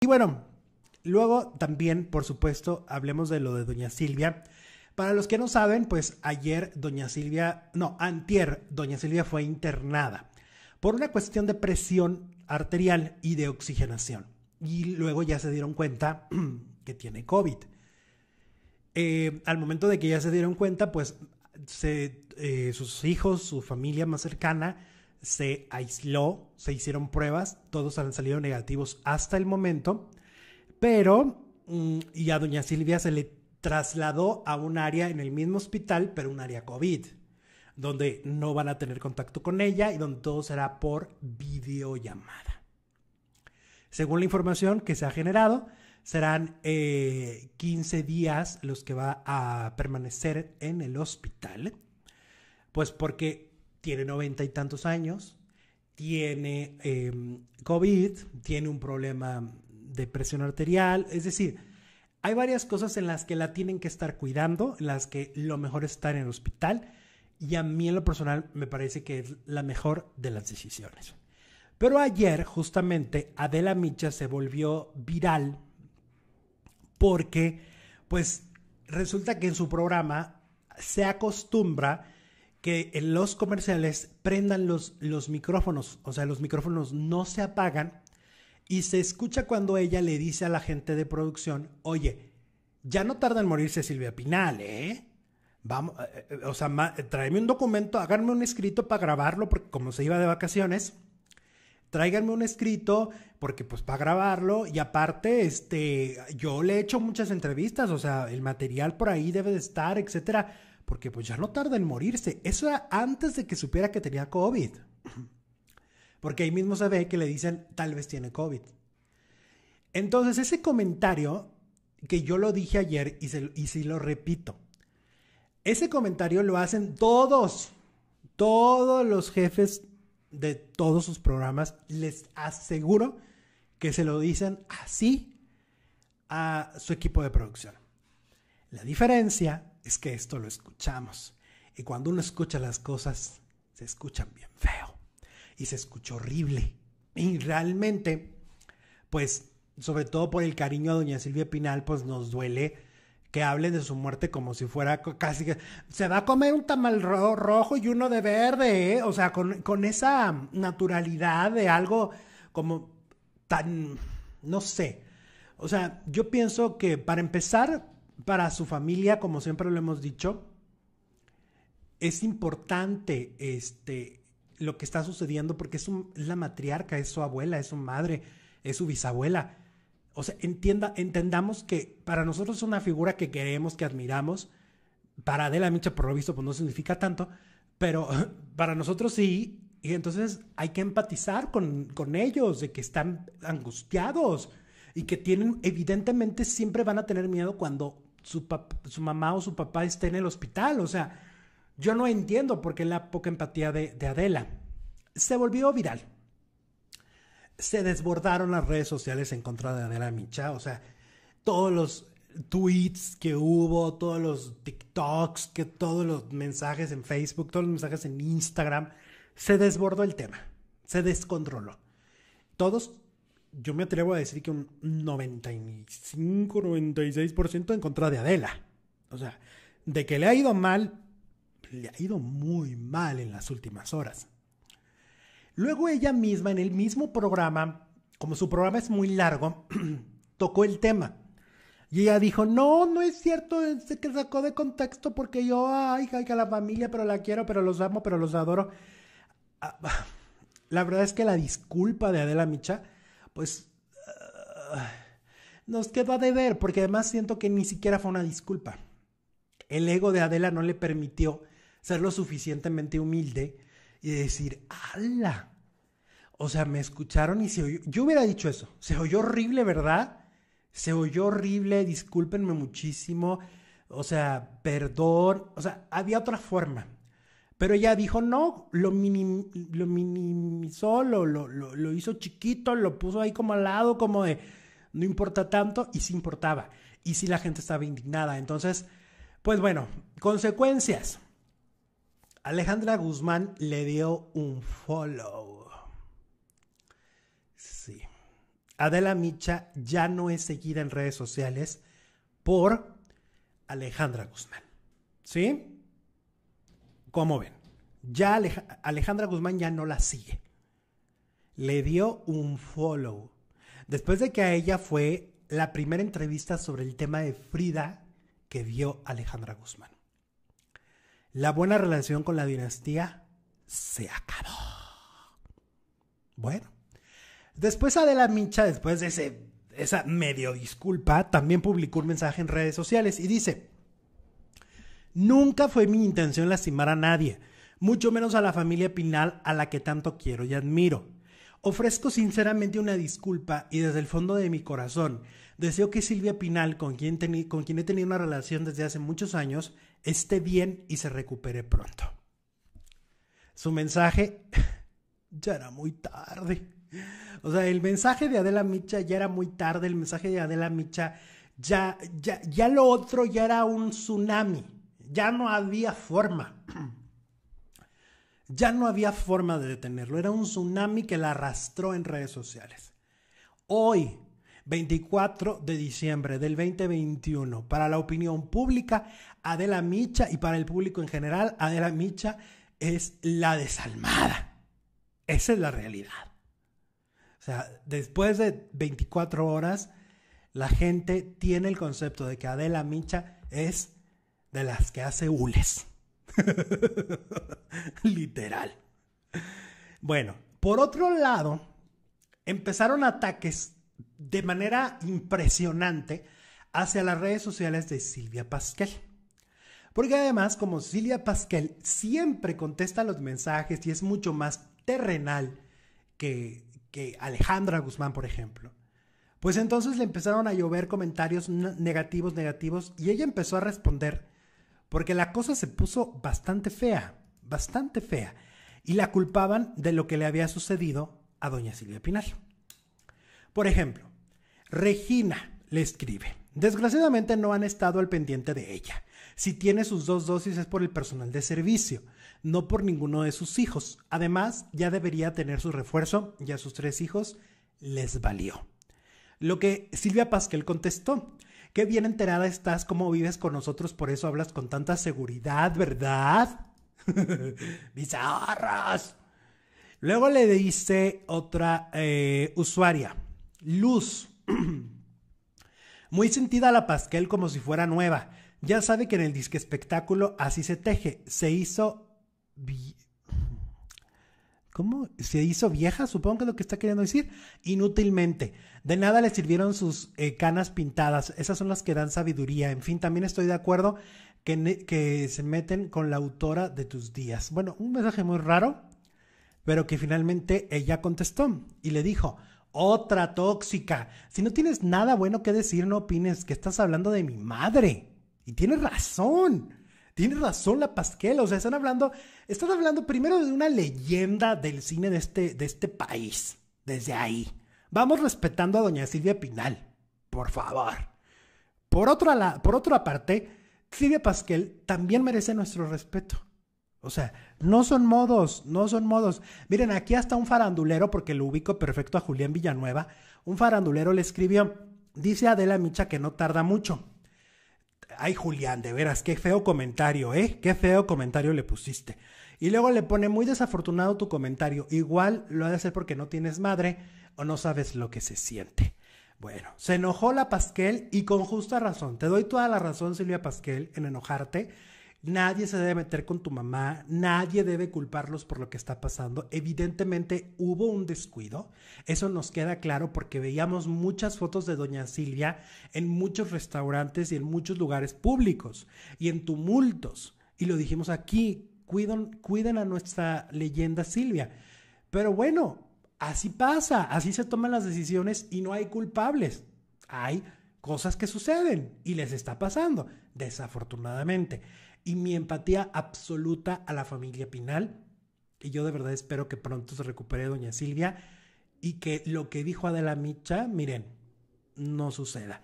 Y bueno, luego también, por supuesto, hablemos de lo de doña Silvia. Para los que no saben, pues ayer doña Silvia, no, antier, doña Silvia fue internada por una cuestión de presión arterial y de oxigenación. Y luego ya se dieron cuenta que tiene COVID. Eh, al momento de que ya se dieron cuenta, pues eh, sus hijos, su familia más cercana, se aisló, se hicieron pruebas, todos han salido negativos hasta el momento, pero mm, y a doña Silvia se le trasladó a un área en el mismo hospital, pero un área COVID, donde no van a tener contacto con ella y donde todo será por videollamada. Según la información que se ha generado, serán 15 eh, días los que va a permanecer en el hospital, pues porque tiene noventa y tantos años, tiene em, COVID, tiene un problema de presión arterial, es decir, hay varias cosas en las que la tienen que estar cuidando, en las que lo mejor es estar en el hospital y a mí en lo personal me parece que es la mejor de las decisiones. Pero ayer justamente Adela Micha se volvió viral porque pues resulta que en su programa se acostumbra que en los comerciales prendan los, los micrófonos, o sea, los micrófonos no se apagan y se escucha cuando ella le dice a la gente de producción, oye, ya no tarda en morirse Silvia Pinal, ¿eh? Vamos, eh, eh, o sea, tráeme un documento, háganme un escrito para grabarlo, porque como se iba de vacaciones, tráiganme un escrito, porque pues para grabarlo, y aparte, este, yo le he hecho muchas entrevistas, o sea, el material por ahí debe de estar, etcétera porque pues ya no tarda en morirse. Eso era antes de que supiera que tenía COVID. Porque ahí mismo se ve que le dicen, tal vez tiene COVID. Entonces, ese comentario que yo lo dije ayer y, y si lo repito, ese comentario lo hacen todos, todos los jefes de todos sus programas, les aseguro que se lo dicen así a su equipo de producción. La diferencia es que esto lo escuchamos. Y cuando uno escucha las cosas, se escuchan bien feo. Y se escucha horrible. Y realmente, pues, sobre todo por el cariño a doña Silvia Pinal, pues nos duele que hablen de su muerte como si fuera casi que se va a comer un tamal rojo y uno de verde, ¿eh? o sea, con, con, esa naturalidad de algo como tan, no sé, o sea, yo pienso que para empezar, para su familia, como siempre lo hemos dicho, es importante este, lo que está sucediendo porque es, la matriarca, es su abuela, es su madre, es su bisabuela. O sea, entienda, entendamos que para nosotros es una figura que queremos, que admiramos. Para Adela Micha, por lo visto, pues no significa tanto, pero para nosotros sí. Y entonces hay que empatizar con, con ellos, de que están angustiados y que tienen, evidentemente, siempre van a tener miedo cuando su, mamá o su papá esté en el hospital. O sea, yo no entiendo por qué la poca empatía de, Adela. Se volvió viral. Se desbordaron las redes sociales en contra de Adela Micha. O sea, todos los tweets que hubo, todos los TikToks, que todos los mensajes en Facebook, todos los mensajes en Instagram, se desbordó el tema, se descontroló. Todos yo me atrevo a decir que un 95, 96% en contra de Adela. O sea, de que le ha ido mal, le ha ido muy mal en las últimas horas. Luego ella misma, en el mismo programa, como su programa es muy largo, tocó el tema. Y ella dijo, no, no es cierto, sé que sacó de contexto porque yo, ay, ay, la familia, pero la quiero, pero los amo, pero los adoro. Ah, la verdad es que la disculpa de Adela Micha pues ah, nos quedó de ver, porque además siento que ni siquiera fue una disculpa. El ego de Adela no le permitió ser lo suficientemente humilde y decir, ¡ala! O sea, me escucharon y se oyó. Yo hubiera dicho eso. Se oyó horrible, ¿verdad? Se oyó horrible, discúlpenme muchísimo. O sea, perdón. O sea, había otra forma. Pero ella dijo, no, lo, minimizó, lo, lo, hizo chiquito, lo puso ahí como al lado, como de, no importa tanto, y sí importaba. Y sí la gente estaba indignada. Entonces, pues bueno, consecuencias. Alejandra Guzmán le dio un follow. Sí. Adela Micha ya no es seguida en redes sociales por Alejandra Guzmán. ¿Sí? ¿Cómo ven? Ya Alejandra Guzmán ya no la sigue. Le dio un follow. Después de que a ella fue la primera entrevista sobre el tema de Frida que dio Alejandra Guzmán. La buena relación con la dinastía se acabó. Bueno, después Adela Mincha, después de esa medio disculpa, también publicó un mensaje en redes sociales y dice, Nunca fue mi intención lastimar a nadie, mucho menos a la familia Pinal a la que tanto quiero y admiro. Ofrezco sinceramente una disculpa y desde el fondo de mi corazón deseo que Silvia Pinal, con quien, con quien he tenido una relación desde hace muchos años, esté bien y se recupere pronto. Su mensaje ya era muy tarde. O sea, el mensaje de Adela Micha ya era muy tarde, el mensaje de Adela Micha ya, ya, ya lo otro ya era un tsunami. Ya no había forma. Ya no había forma de detenerlo. Era un tsunami que la arrastró en redes sociales. Hoy, 24 de diciembre del 2021, para la opinión pública, Adela Micha y para el público en general, Adela Micha es la desalmada. Esa es la realidad. O sea, después de 24 horas, la gente tiene el concepto de que Adela Micha es de las que hace Ules. Literal. Bueno, por otro lado, empezaron ataques de manera impresionante hacia las redes sociales de Silvia Pasquel. Porque además, como Silvia Pasquel siempre contesta los mensajes y es mucho más terrenal que, que Alejandra Guzmán, por ejemplo, pues entonces le empezaron a llover comentarios negativos, negativos, y ella empezó a responder porque la cosa se puso bastante fea, bastante fea, y la culpaban de lo que le había sucedido a doña Silvia Pinal. Por ejemplo, Regina le escribe, desgraciadamente no han estado al pendiente de ella. Si tiene sus dos dosis es por el personal de servicio, no por ninguno de sus hijos. Además, ya debería tener su refuerzo y a sus tres hijos les valió. Lo que Silvia Pasquel contestó, Qué bien enterada estás, cómo vives con nosotros, por eso hablas con tanta seguridad, ¿verdad? ahorros! Luego le dice otra eh, usuaria, Luz. Muy sentida la Pasquel como si fuera nueva. Ya sabe que en el disque espectáculo así se teje. Se hizo ¿Cómo? Se hizo vieja, supongo que es lo que está queriendo decir. Inútilmente. De nada le sirvieron sus eh, canas pintadas. Esas son las que dan sabiduría. En fin, también estoy de acuerdo que, que se meten con la autora de tus días. Bueno, un mensaje muy raro, pero que finalmente ella contestó y le dijo, otra tóxica. Si no tienes nada bueno que decir, no opines que estás hablando de mi madre. Y tienes razón tiene razón la Pasquel. o sea, están hablando, están hablando primero de una leyenda del cine de este, de este país, desde ahí. Vamos respetando a doña Silvia Pinal, por favor. Por otra, por otra parte, Silvia Pasquel también merece nuestro respeto. O sea, no son modos, no son modos. Miren, aquí hasta un farandulero, porque lo ubico perfecto a Julián Villanueva, un farandulero le escribió, dice Adela Micha que no tarda mucho. Ay, Julián, de veras, qué feo comentario, ¿eh? Qué feo comentario le pusiste. Y luego le pone muy desafortunado tu comentario. Igual lo ha de hacer porque no tienes madre o no sabes lo que se siente. Bueno, se enojó la Pasquel y con justa razón. Te doy toda la razón, Silvia Pasquel, en enojarte Nadie se debe meter con tu mamá, nadie debe culparlos por lo que está pasando. Evidentemente hubo un descuido, eso nos queda claro porque veíamos muchas fotos de doña Silvia en muchos restaurantes y en muchos lugares públicos y en tumultos. Y lo dijimos aquí, cuiden, a nuestra leyenda Silvia. Pero bueno, así pasa, así se toman las decisiones y no hay culpables. Hay cosas que suceden y les está pasando, desafortunadamente y mi empatía absoluta a la familia Pinal. Y yo de verdad espero que pronto se recupere doña Silvia y que lo que dijo Adela Micha, miren, no suceda.